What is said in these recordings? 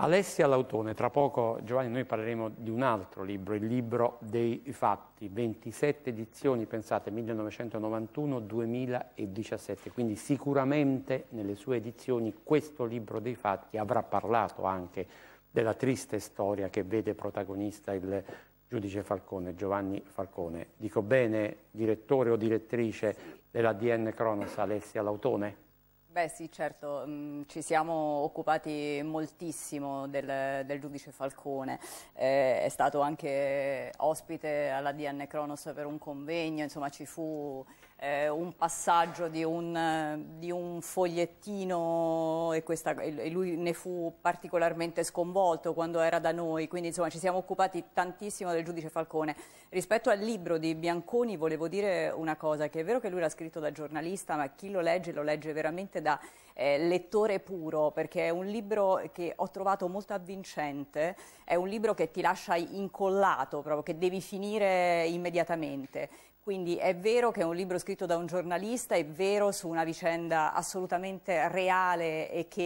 Alessia Lautone, tra poco Giovanni noi parleremo di un altro libro, il libro dei fatti, 27 edizioni, pensate, 1991-2017, quindi sicuramente nelle sue edizioni questo libro dei fatti avrà parlato anche della triste storia che vede protagonista il giudice Falcone, Giovanni Falcone. Dico bene direttore o direttrice della DN Cronos Alessia Lautone? Beh sì, certo, mm, ci siamo occupati moltissimo del, del giudice Falcone, eh, è stato anche ospite alla DN Kronos per un convegno, insomma ci fu eh, un passaggio di un, eh, di un fogliettino e, questa, e, lui ne fu particolarmente sconvolto quando era da noi, quindi insomma ci siamo occupati tantissimo del giudice Falcone. Rispetto al libro di Bianconi volevo dire una cosa, che è vero che lui l'ha scritto da giornalista, ma chi lo legge lo legge veramente da eh, lettore puro, perché è un libro che ho trovato molto avvincente, è un libro che ti lascia incollato, proprio che devi finire immediatamente. Quindi è vero che è un libro scritto scritto da un giornalista è vero su una vicenda assolutamente reale e che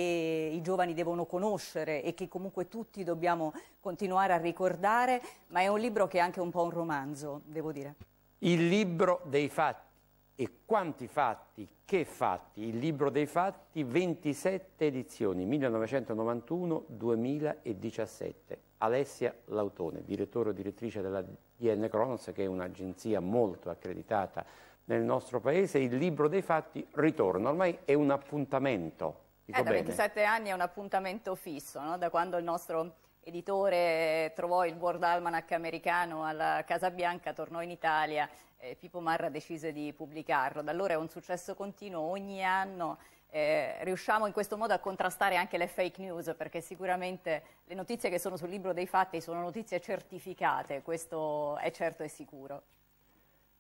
i giovani devono conoscere e che comunque tutti dobbiamo continuare a ricordare, ma è un libro che è anche un po' un romanzo, devo dire. Il libro dei fatti. E quanti fatti, che fatti? Il libro dei fatti, 27 edizioni, 1991-2017. Alessia Lautone, direttore o direttrice della DN Cronos, che è un'agenzia molto accreditata nel nostro paese, il libro dei fatti ritorna, ormai è un appuntamento. Dico eh, da 27 bene. anni è un appuntamento fisso, no? da quando il nostro editore trovò il World Almanac americano alla Casa Bianca, tornò in Italia e Pippo Marra decise di pubblicarlo. Da allora è un successo continuo, ogni anno eh, riusciamo in questo modo a contrastare anche le fake news perché sicuramente le notizie che sono sul libro dei fatti sono notizie certificate, questo è certo e sicuro.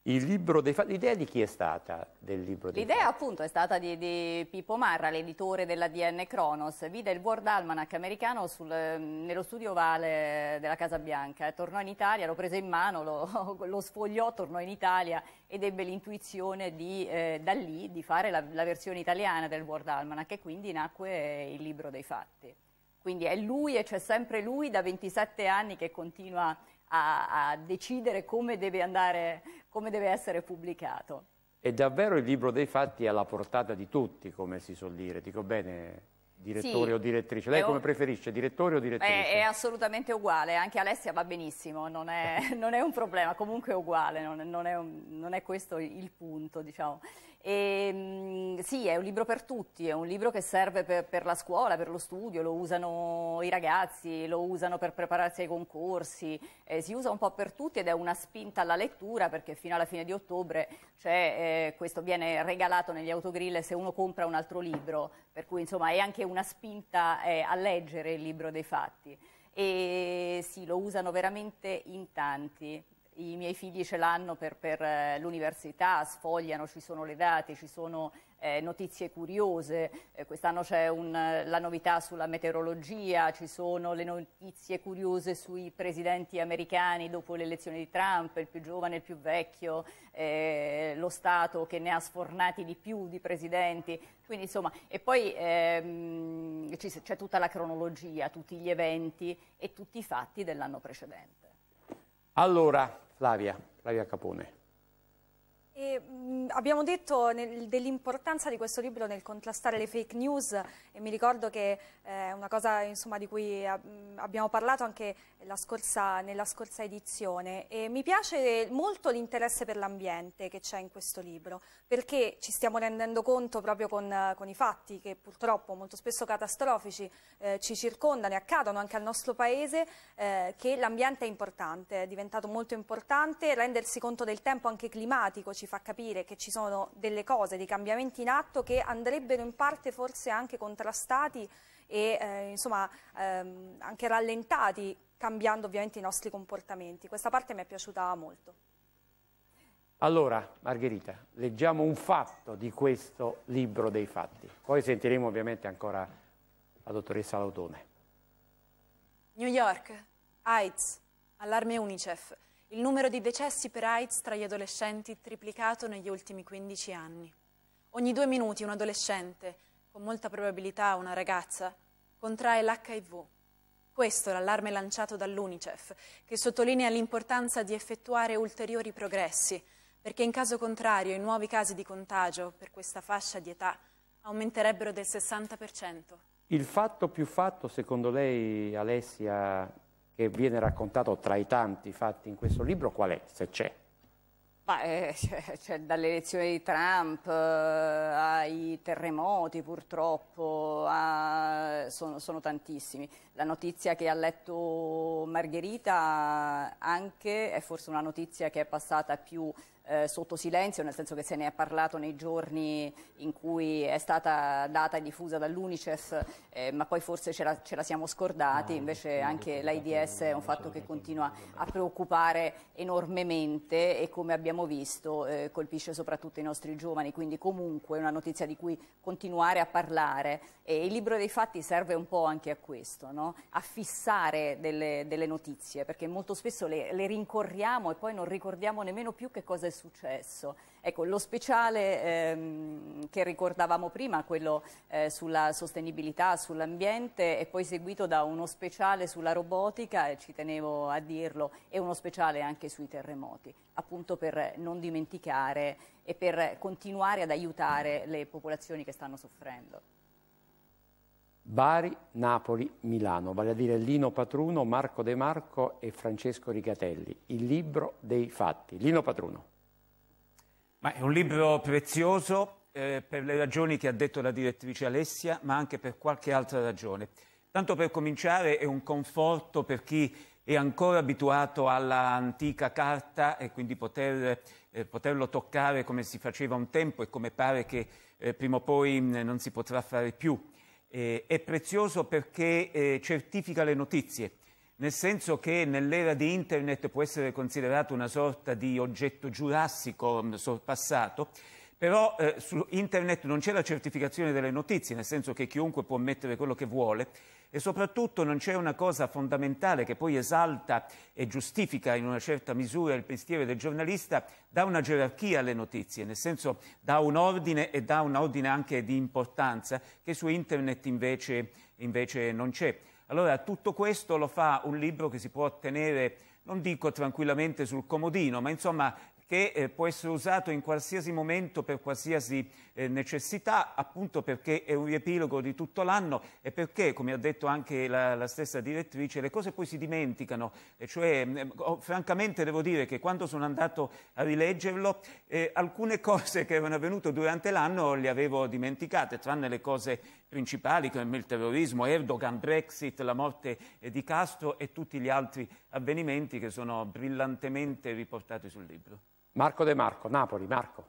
Il libro dei fatti, l'idea di chi è stata del libro dei L'idea appunto è stata di, di Pippo Marra, l'editore della DN Cronos, vide il World Almanac americano sul, ehm, nello studio ovale della Casa Bianca, tornò in Italia, lo prese in mano, lo, lo sfogliò, tornò in Italia ed ebbe l'intuizione di, eh, da lì di fare la, la versione italiana del World Almanac e quindi nacque il libro dei fatti. Quindi è lui e c'è sempre lui da 27 anni che continua a, a decidere come deve, andare, come deve essere pubblicato. E davvero il libro dei fatti è alla portata di tutti, come si suol dire. Dico bene, Direttore sì. o direttrice? Lei come preferisce, direttore o direttrice? È, è assolutamente uguale, anche Alessia va benissimo, non è, non è un problema, comunque è uguale, non, non, è, non è, questo il punto, diciamo. E, ehm, sì, è un libro per tutti, è un libro che serve per, per, la scuola, per lo studio, lo usano i ragazzi, lo usano per prepararsi ai concorsi, eh, si usa un po' per tutti ed è una spinta alla lettura perché fino alla fine di ottobre cioè, eh, questo viene regalato negli autogrill se uno compra un altro libro, per cui insomma è anche un una spinta eh, a leggere il libro dei fatti e sì, lo usano veramente in tanti. I miei figli ce l'hanno per, per eh, l'università, sfogliano, ci sono le date, ci sono eh, notizie curiose, eh, quest'anno c'è la novità sulla meteorologia, ci sono le notizie curiose sui presidenti americani dopo le elezioni di Trump, il più giovane, il più vecchio, eh, lo Stato che ne ha sfornati di più di presidenti, Quindi, insomma, e poi ehm, c'è tutta la cronologia, tutti gli eventi e tutti i fatti dell'anno precedente. Allora, Flavia, Flavia Capone. E, mh, mm, abbiamo detto dell'importanza di questo libro nel contrastare le fake news e mi ricordo che è eh, una cosa insomma, di cui mh, eh, mm, abbiamo parlato anche scorsa, nella scorsa edizione e mi piace molto l'interesse per l'ambiente che c'è in questo libro perché ci stiamo rendendo conto proprio con, con i fatti che purtroppo molto spesso catastrofici eh, ci circondano e accadono anche al nostro paese eh, che l'ambiente è importante, è diventato molto importante rendersi conto del tempo anche climatico ci fa capire che ci sono delle cose, dei cambiamenti in atto che andrebbero in parte forse anche contrastati e eh, insomma, ehm, anche rallentati cambiando ovviamente i nostri comportamenti. Questa parte mi è piaciuta molto. Allora, Margherita, leggiamo un fatto di questo libro dei fatti. Poi sentiremo ovviamente ancora la dottoressa Lautone. New York, AIDS, allarme UNICEF. Il numero di decessi per AIDS tra gli adolescenti è triplicato negli ultimi 15 anni. Ogni due minuti un adolescente, con molta probabilità una ragazza, contrae l'HIV. Questo è l'allarme lanciato dall'UNICEF, che sottolinea l'importanza di effettuare ulteriori progressi, perché in caso contrario i nuovi casi di contagio per questa fascia di età aumenterebbero del 60%. Il fatto più fatto, secondo lei, Alessia, che viene raccontato tra i tanti fatti in questo libro qual è, se c'è? Eh, cioè, dall'elezione di Trump eh, ai terremoti purtroppo a, sono, sono, tantissimi. La notizia che ha letto Margherita anche è forse una notizia che è passata più eh, sotto silenzio, nel senso che se ne è parlato nei giorni in cui è stata data e diffusa dall'Unicef, eh, ma poi forse ce la, ce la siamo scordati, ah, invece anche l'AIDS è un fatto diciamo che continua a preoccupare enormemente e come abbiamo visto eh, colpisce soprattutto i nostri giovani, quindi comunque è una notizia di cui continuare a parlare e il libro dei fatti serve un po' anche a questo, no? a fissare delle, delle, notizie, perché molto spesso le, le rincorriamo e poi non ricordiamo nemmeno più che cosa è successo. Ecco, lo speciale ehm, che ricordavamo prima, quello eh, sulla sostenibilità, sull'ambiente, è poi seguito da uno speciale sulla robotica, e ci tenevo a dirlo, e uno speciale anche sui terremoti, appunto per non dimenticare e per continuare ad aiutare le popolazioni che stanno soffrendo. Bari, Napoli, Milano, vale a dire Lino Patruno, Marco De Marco e Francesco Rigatelli, il libro dei fatti. Lino Patruno. Ma è un libro prezioso eh, per le ragioni che ha detto la direttrice Alessia, ma anche per qualche altra ragione. Tanto per cominciare è un conforto per chi è ancora abituato all'antica carta e quindi poter, eh, poterlo toccare come si faceva un tempo e come pare che eh, prima o poi mh, mm, non si potrà fare più. Eh, è prezioso perché eh, certifica le notizie nel senso che nell'era di Internet può essere considerato una sorta di oggetto giurassico mm, sorpassato, però eh, su Internet non c'è la certificazione delle notizie, nel senso che chiunque può mettere quello che vuole e soprattutto non c'è una cosa fondamentale che poi esalta e giustifica in una certa misura il pensiero del giornalista, dà una gerarchia alle notizie, nel senso dà un ordine e dà un ordine anche di importanza che su internet invece, invece non c'è. Allora tutto questo lo fa un libro che si può ottenere, non dico tranquillamente sul comodino, ma insomma che eh, può essere usato in qualsiasi momento per qualsiasi eh, necessità, appunto perché è un riepilogo di tutto l'anno e perché, come ha detto anche la, la stessa direttrice, le cose poi si dimenticano. E cioè, oh, francamente devo dire che quando sono andato a rileggerlo, eh, alcune cose che erano avvenute durante l'anno le avevo dimenticate, tranne le cose principali come il terrorismo, Erdogan, Brexit, la morte eh, di Castro e tutti gli altri avvenimenti che sono brillantemente riportati sul libro. Marco De Marco, Napoli, Marco.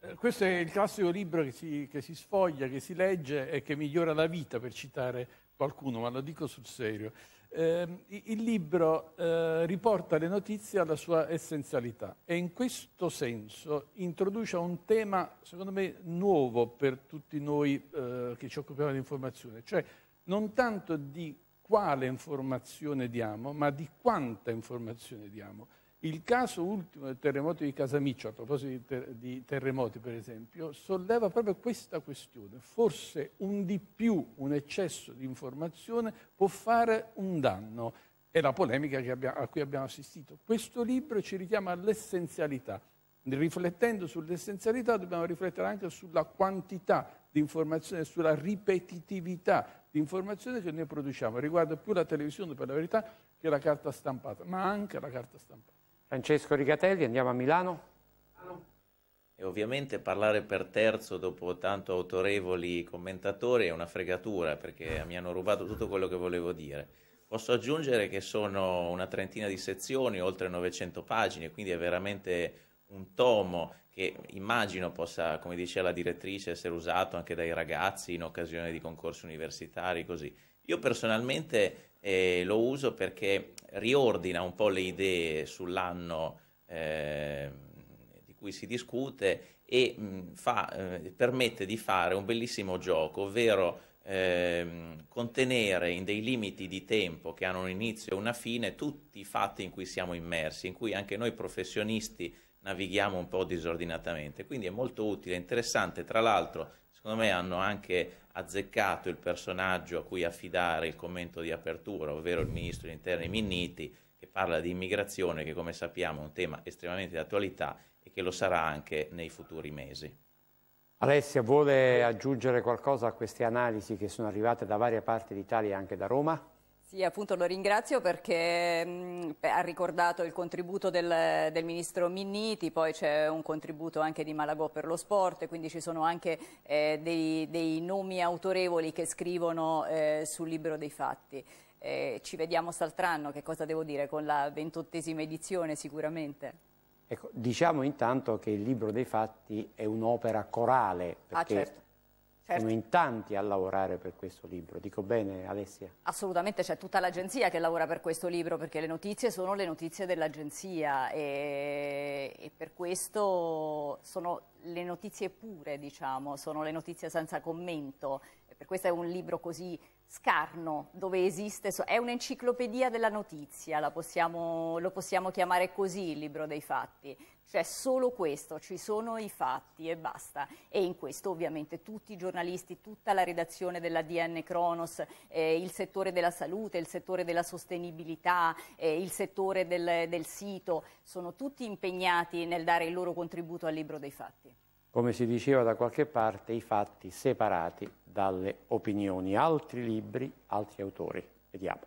Eh, questo è il classico libro che si, che si, sfoglia, che si legge e che migliora la vita, per citare qualcuno, ma lo dico sul serio. Eh, il libro eh, riporta le notizie alla sua essenzialità e in questo senso introduce un tema, secondo me, nuovo per tutti noi eh, che ci occupiamo di informazione, cioè non tanto di quale informazione diamo, ma di quanta informazione diamo. Il caso ultimo del terremoto di Casamiccio, a proposito di, ter di, terremoti per esempio, solleva proprio questa questione. Forse un di più, un eccesso di informazione può fare un danno. È la polemica abbiamo, a cui abbiamo assistito. Questo libro ci richiama all'essenzialità. Riflettendo sull'essenzialità dobbiamo riflettere anche sulla quantità di informazione, sulla ripetitività di informazione che noi produciamo. Riguarda più la televisione, per la verità, che la carta stampata, ma anche la carta stampata. Francesco Rigatelli, andiamo a Milano. E ovviamente parlare per terzo dopo tanto autorevoli commentatori è una fregatura perché mi hanno rubato tutto quello che volevo dire. Posso aggiungere che sono una trentina di sezioni, oltre 900 pagine, quindi è veramente un tomo che immagino possa, come diceva la direttrice, essere usato anche dai ragazzi in occasione di concorsi universitari, così. Io personalmente e lo uso perché riordina un po' le idee sull'anno eh, di cui si discute e mh, mm, fa, eh, permette di fare un bellissimo gioco, ovvero ehm, contenere in dei limiti di tempo che hanno un inizio e una fine tutti i fatti in cui siamo immersi, in cui anche noi professionisti navighiamo un po' disordinatamente. Quindi è molto utile, interessante, tra l'altro secondo me hanno anche azzeccato il personaggio a cui affidare il commento di apertura, ovvero il ministro degli interni Minniti, che parla di immigrazione, che come sappiamo è un tema estremamente di attualità e che lo sarà anche nei futuri mesi. Alessia, vuole aggiungere qualcosa a queste analisi che sono arrivate da varie parti d'Italia e anche da Roma? Sì, appunto lo ringrazio perché mh, mm, ha ricordato il contributo del, del ministro Minniti, poi c'è un contributo anche di Malagò per lo sport, quindi ci sono anche eh, dei, dei, nomi autorevoli che scrivono eh, sul libro dei fatti. Eh, ci vediamo saltranno, che cosa devo dire, con la ventottesima edizione sicuramente. Ecco, diciamo intanto che il libro dei fatti è un'opera corale, ah, perché ah, certo Certo. Sono in tanti a lavorare per questo libro, dico bene Alessia? Assolutamente, c'è tutta l'agenzia che lavora per questo libro perché le notizie sono le notizie dell'agenzia e, e, per questo sono le notizie pure, diciamo, sono le notizie senza commento. per questo è un libro così scarno dove esiste, è un'enciclopedia della notizia, possiamo, lo possiamo chiamare così il libro dei fatti, cioè solo questo, ci sono i fatti e basta. E in questo ovviamente tutti i giornalisti, tutta la redazione della DN Cronos, eh, il settore della salute, il settore della sostenibilità, eh, il settore del, del sito, sono tutti impegnati nel dare il loro contributo al libro dei fatti come si diceva da qualche parte, i fatti separati dalle opinioni. Altri libri, altri autori. Vediamo.